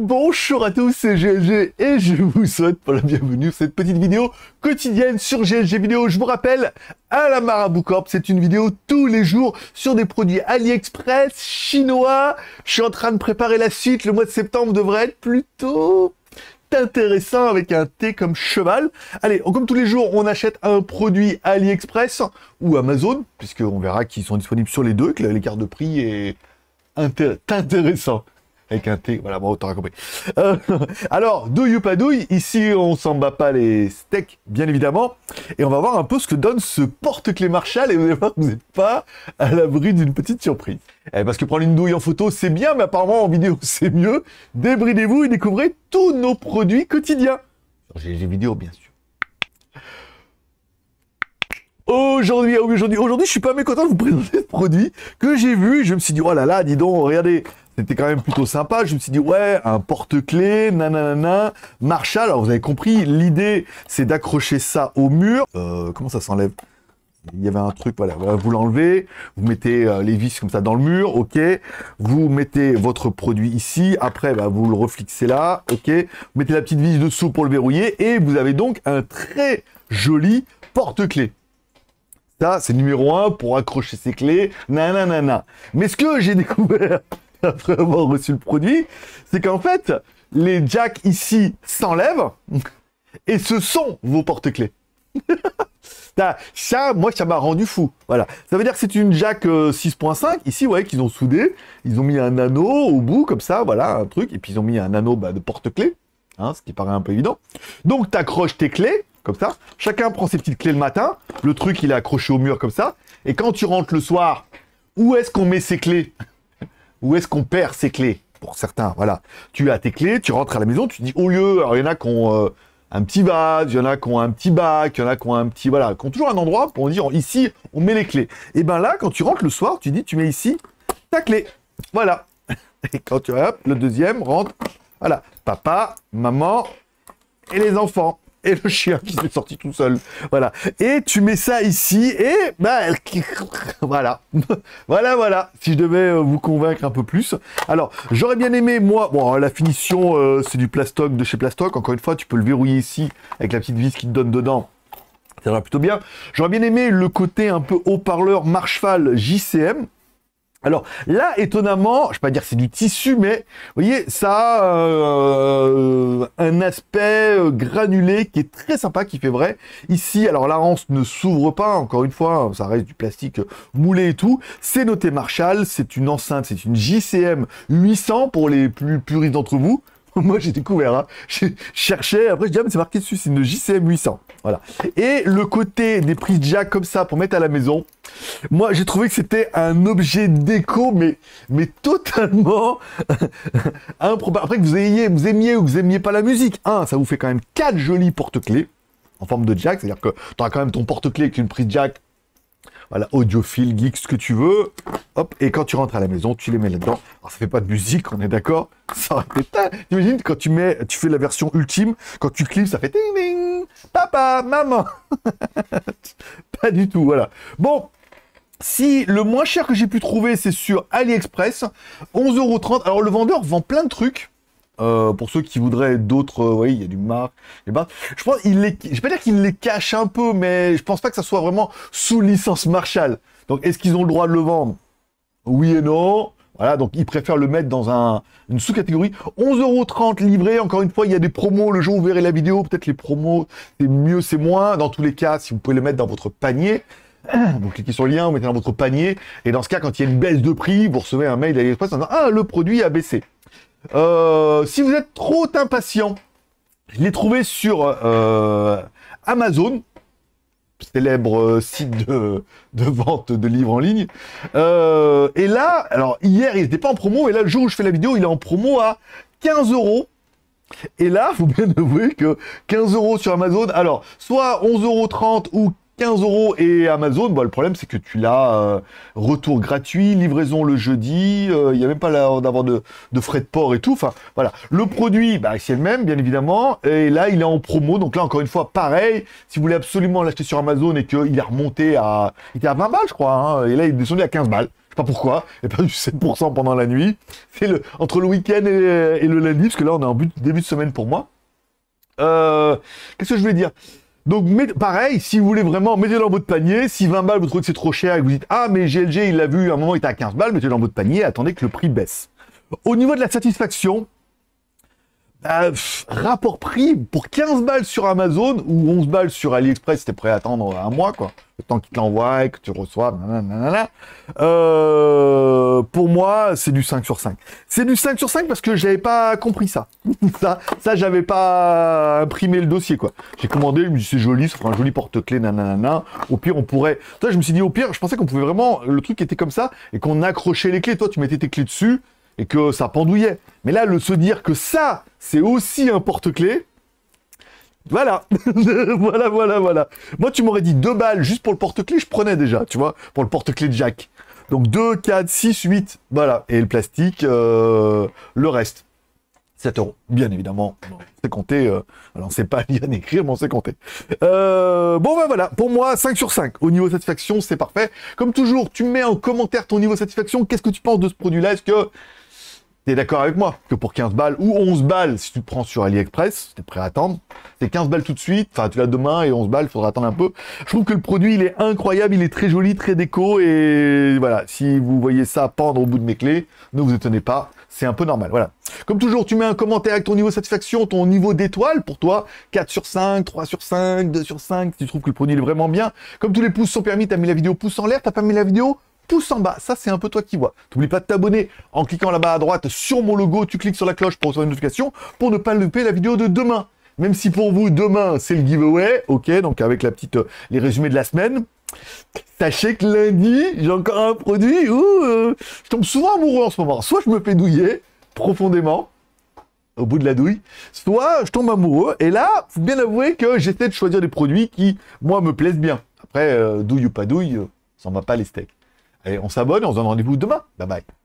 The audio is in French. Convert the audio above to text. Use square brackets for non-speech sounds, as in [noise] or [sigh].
Bonjour à tous, c'est GLG et je vous souhaite la bienvenue cette petite vidéo quotidienne sur GLG Vidéo. Je vous rappelle, à la Marabou Corp, c'est une vidéo tous les jours sur des produits AliExpress, chinois. Je suis en train de préparer la suite, le mois de septembre devrait être plutôt intéressant avec un thé comme cheval. Allez, comme tous les jours, on achète un produit AliExpress ou Amazon, puisqu'on verra qu'ils sont disponibles sur les deux, que cartes de prix et intéressant. Avec un T, voilà, bon, t'auras compris. Euh, alors, douille ou pas douille, ici, on s'en bat pas les steaks, bien évidemment. Et on va voir un peu ce que donne ce porte clés Marshall. Et vous allez vous n'êtes pas à l'abri d'une petite surprise. Eh, parce que prendre une douille en photo, c'est bien, mais apparemment, en vidéo, [laughs] c'est mieux. Débridez-vous et découvrez tous nos produits quotidiens. J'ai vidéo, bien sûr. Aujourd'hui, ah aujourd'hui, aujourd'hui, je suis pas mécontent de vous présenter ce produit que j'ai vu. Je me suis dit, oh là là, dis donc, regardez, c'était quand même plutôt sympa. Je me suis dit, ouais, un porte-clés, nanana, Marshall. Alors, vous avez compris, l'idée, c'est d'accrocher ça au mur. Euh, comment ça s'enlève il y avait un truc, voilà, vous l'enlevez, vous mettez euh, les vis comme ça dans le mur, ok, vous mettez votre produit ici, après bah, vous le refixez là, ok, vous mettez la petite vis dessous pour le verrouiller, et vous avez donc un très joli porte-clés. Ça, c'est numéro un pour accrocher ses clés, nanana. Mais ce que j'ai découvert [laughs] après avoir reçu le produit, c'est qu'en fait, les jacks ici s'enlèvent et ce sont vos porte-clés. [laughs] ça, moi, ça m'a rendu fou. Voilà. Ça veut dire que c'est une jack 6.5. Euh, ici, ouais, qu'ils ont soudé. Ils ont mis un anneau au bout, comme ça, voilà, un truc. Et puis, ils ont mis un anneau bah, de porte-clés, hein, ce qui paraît un peu évident. Donc, tu accroches tes clés comme ça. Chacun prend ses petites clés le matin. Le truc, il est accroché au mur comme ça. Et quand tu rentres le soir, où est-ce qu'on met ses clés Où est-ce qu'on perd ses clés Pour certains, voilà. Tu as tes clés, tu rentres à la maison, tu dis au lieu. Alors, il y en a qui ont euh, un petit vase, il y en a qui ont un petit bac, il y en a qui ont un petit. Voilà, qui ont toujours un endroit pour dire ici, on met les clés. Et ben là, quand tu rentres le soir, tu dis tu mets ici ta clé. Voilà. [laughs] Et quand tu hop, le deuxième rentre. Voilà. Papa, maman et les enfants et le chien qui s'est sorti tout seul. Voilà. Et tu mets ça ici et bah, voilà. [laughs] voilà, voilà. Si je devais euh, vous convaincre un peu plus. Alors, j'aurais bien aimé, moi, bon, hein, la finition, euh, c'est du plastoc de chez Plastoc. Encore une fois, tu peux le verrouiller ici avec la petite vis qui te donne dedans. Ça va plutôt bien. J'aurais bien aimé le côté un peu haut-parleur marche JCM. Alors là, étonnamment, je ne vais pas dire que c'est du tissu, mais vous voyez, ça a euh, un aspect euh, granulé qui est très sympa, qui fait vrai. Ici, alors la hanse ne s'ouvre pas, encore une fois, hein, ça reste du plastique euh, moulé et tout. C'est noté Marshall, c'est une enceinte, c'est une JCM 800 pour les plus puristes d'entre vous. [laughs] Moi, j'ai découvert, hein. j'ai cherché, après, je dis, ah, mais c'est marqué dessus, c'est une JCM 800. Voilà. Et le côté des prises jack comme ça pour mettre à la maison, moi, j'ai trouvé que c'était un objet déco, mais, mais totalement [laughs] improbable. Après, que vous ayez, vous aimiez ou que vous aimiez pas la musique, hein ça vous fait quand même quatre jolis porte-clés en forme de jack, c'est-à-dire que tu auras quand même ton porte-clés avec une prise jack voilà, audiophile, geek, ce que tu veux. Hop, et quand tu rentres à la maison, tu les mets là-dedans. Alors, ça fait pas de musique, on est d'accord [laughs] Ça T'imagines, quand tu mets, tu fais la version ultime, quand tu clips, ça fait ding ding Papa, maman [laughs] Pas du tout, voilà. Bon, si le moins cher que j'ai pu trouver, c'est sur AliExpress, 11,30€. Alors, le vendeur vend plein de trucs. Euh, pour ceux qui voudraient d'autres, euh, oui, il y a du marque, et je pense il les, je vais pas dire qu'il les cache un peu, mais je pense pas que ça soit vraiment sous licence Marshall. Donc, est-ce qu'ils ont le droit de le vendre Oui et non. Voilà, donc ils préfèrent le mettre dans une sous-catégorie. 11,30€ livré, encore une fois, il y a des promos, le jour où vous verrez la vidéo, peut-être les promos, c'est mieux, c'est moins. Dans tous les cas, si vous pouvez les mettre dans votre panier, [clears throat] vous cliquez sur le lien, vous mettez dans votre panier, et dans ce cas, quand il y a une baisse de prix, vous recevez un mail d'AliExpress en Ah, le produit a baissé ». Euh, si vous êtes trop impatient, je l'ai trouvé sur euh, Amazon, célèbre euh, site de, vente de livres en ligne. et là, alors hier, il n'était pas en promo, et là, le jour où je fais la vidéo, il est en promo à 15 euros. Et là, faut bien avouer que 15 euros sur Amazon, alors, soit 11 euros 30 ou 15 euros et Amazon, bah, le problème c'est que tu l'as euh, retour gratuit, livraison le jeudi, euh, il n'y a même pas d'avoir de, frais de port et tout. Enfin voilà, le produit, bah, c'est le même bien évidemment, et là il est en promo, donc là encore une fois pareil, si vous voulez absolument l'acheter sur Amazon et qu'il est remonté à, il était à 20 balles je crois, hein. et là il est descendu à 15 balles. je sais Pas pourquoi, il pas du 7% pendant la nuit. C'est le, entre le week-end et, le lundi, parce que là on est en début de semaine pour moi. Euh, qu'est-ce que je vais dire donc, pareil, si vous voulez vraiment, mettez-le dans votre panier. Si 20 balles, vous trouvez que c'est trop cher et que vous dites, ah, mais GLG, il l'a vu, à un moment, il était à 15 balles, mettez-le dans votre panier, attendez que le prix baisse. Au niveau de la satisfaction, bah, rapport prix pour 15 balles sur Amazon ou 11 balles sur AliExpress, c'était prêt à attendre un mois, quoi. Le temps qu'il te et que tu reçois, Euh euh, pour moi, c'est du 5 sur 5. C'est du 5 sur 5 parce que j'avais pas compris ça. [laughs] ça, ça j'avais pas imprimé le dossier, quoi. J'ai commandé, je me suis dit, c'est joli, ça fera un joli porte-clé, nanana. Au pire, on pourrait... Toi, je me suis dit, au pire, je pensais qu'on pouvait vraiment... Le truc était comme ça et qu'on accrochait les clés. Toi, tu mettais tes clés dessus et que ça pendouillait. Mais là, le se dire que ça, c'est aussi un porte-clé... Voilà, [laughs] voilà, voilà, voilà. Moi, tu m'aurais dit deux balles juste pour le porte-clés, je prenais déjà, tu vois, pour le porte-clés de Jack. Donc 2, 4, 6, 8. Voilà. Et le plastique, euh, le reste. 7 euros, bien évidemment. C'est compté. Euh, alors, c'est pas [laughs] bien écrire, mais on sait compter. Euh, bon, ben voilà. Pour moi, 5 sur 5. Au niveau satisfaction, c'est parfait. Comme toujours, tu mets en commentaire ton niveau satisfaction. Qu'est-ce que tu penses de ce produit-là Est-ce que d'accord avec moi que pour 15 balles ou 11 balles, si tu prends sur AliExpress, tu es prêt à attendre, c'est 15 balles tout de suite, enfin tu l'as demain et 11 balles, il faudra attendre un peu. Je trouve que le produit, il est incroyable, il est très joli, très déco et voilà, si vous voyez ça pendre au bout de mes clés, ne vous étonnez pas, c'est un peu normal, voilà. Comme toujours, tu mets un commentaire avec ton niveau de satisfaction, ton niveau d'étoile pour toi, 4 sur 5, 3 sur 5, 2 sur 5, si tu trouves que le produit est vraiment bien. Comme tous les pouces sont permis, tu as mis la vidéo pouce en l'air, as pas mis la vidéo, pouce en bas. Ça, c'est un peu toi qui vois. T'oublie pas de t'abonner en cliquant là-bas à droite sur mon logo. Tu cliques sur la cloche pour recevoir une notification pour ne pas louper la vidéo de demain. Même si pour vous, demain, c'est le giveaway. OK, donc avec la petite, euh, les résumés de la semaine. Sachez que lundi, j'ai encore un produit où euh, je tombe souvent amoureux en ce moment. Soit je me fais douiller profondément, au bout de la douille, soit je tombe amoureux. Et là, faut bien avouer que j'essaie de choisir des produits qui, moi, me plaisent bien. Après, euh, douille ou pas douille, ça ne va pas les steaks. Et on s'abonne on se donne rendez-vous demain. Bye bye.